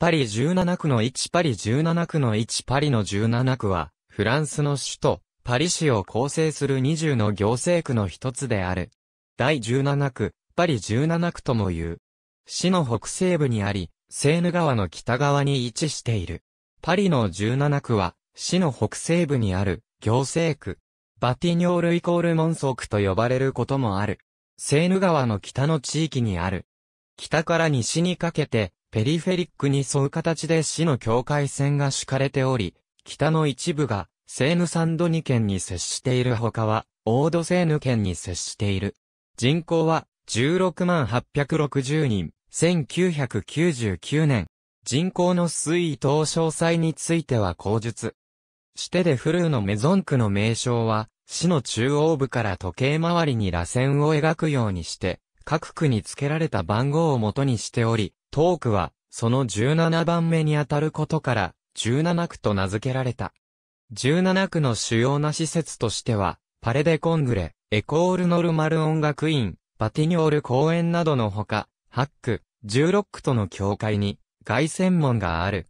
パリ17区の1パリ17区の1パリの17区は、フランスの首都、パリ市を構成する20の行政区の一つである。第17区、パリ17区とも言う。市の北西部にあり、セーヌ川の北側に位置している。パリの17区は、市の北西部にある、行政区。バティニョールイコールモンソクと呼ばれることもある。セーヌ川の北の地域にある。北から西にかけて、ペリフェリックに沿う形で市の境界線が敷かれており、北の一部がセーヌサンドニ県に接している他は、オードセーヌ県に接している。人口は16万860人、1999年。人口の推移等詳細については口述。してデフルーのメゾン区の名称は、市の中央部から時計回りに螺旋を描くようにして、各区に付けられた番号を元にしており、東区は、その17番目にあたることから、17区と名付けられた。17区の主要な施設としては、パレデコングレ、エコールノルマル音楽院、パティニョール公園などのほか、8区、16区との境界に、外線門がある。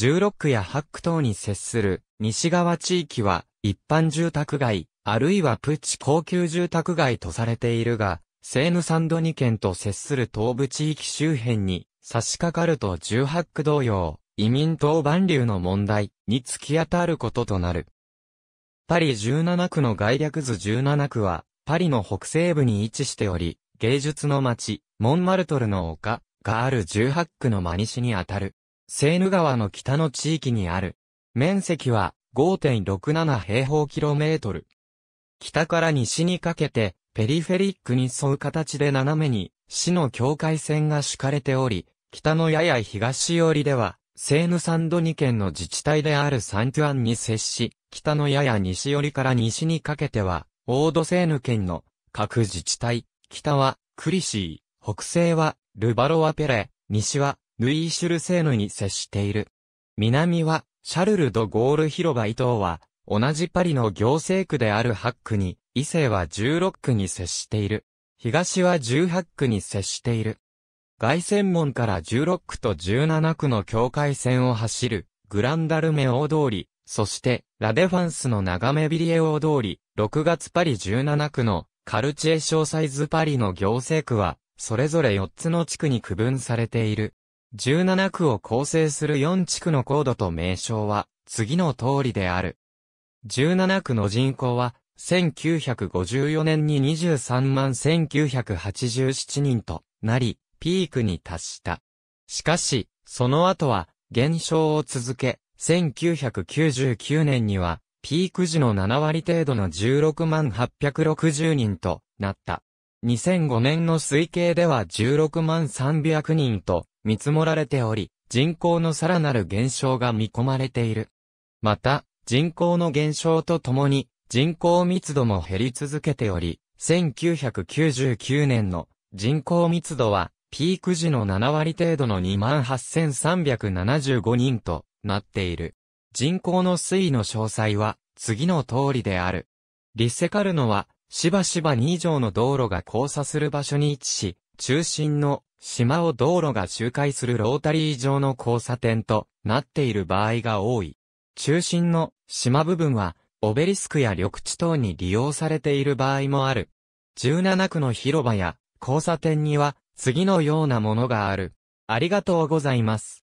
16区や8区等に接する西側地域は一般住宅街、あるいはプチ高級住宅街とされているが、セーヌサンドニ県と接する東部地域周辺に差し掛かると18区同様、移民党万流の問題に突き当たることとなる。パリ17区の概略図17区は、パリの北西部に位置しており、芸術の街、モンマルトルの丘がある18区の真西にあたる。セーヌ川の北の地域にある。面積は5.67平方キロメートル。北から西にかけて、ペリフェリックに沿う形で斜めに、市の境界線が敷かれており、北のやや東寄りでは、セーヌサンドニ県の自治体であるサンキュアンに接し、北のやや西寄りから西にかけては、オードセーヌ県の各自治体、北はクリシー、北西はルバロワペレ、西はルイーシュルセーヌに接している。南はシャルル・ド・ゴール広場伊東は、同じパリの行政区であるハックに伊勢は16区に接している。東は18区に接している。外線門から16区と17区の境界線を走る、グランダルメ大通り、そして、ラデファンスのガめビリエ大通り、6月パリ17区の、カルチエ小サイズパリの行政区は、それぞれ4つの地区に区分されている。17区を構成する4地区の高度と名称は、次の通りである。17区の人口は、1954年に23万1987人となり、ピークに達した。しかし、その後は減少を続け、1999年にはピーク時の7割程度の16万860人となった。2005年の推計では16万300人と見積もられており、人口のさらなる減少が見込まれている。また、人口の減少とともに、人口密度も減り続けており、1999年の人口密度はピーク時の7割程度の28,375人となっている。人口の推移の詳細は次の通りである。リセカルノはしばしば2以上の道路が交差する場所に位置し、中心の島を道路が周回するロータリー上の交差点となっている場合が多い。中心の島部分はオベリスクや緑地等に利用されている場合もある。17区の広場や交差点には次のようなものがある。ありがとうございます。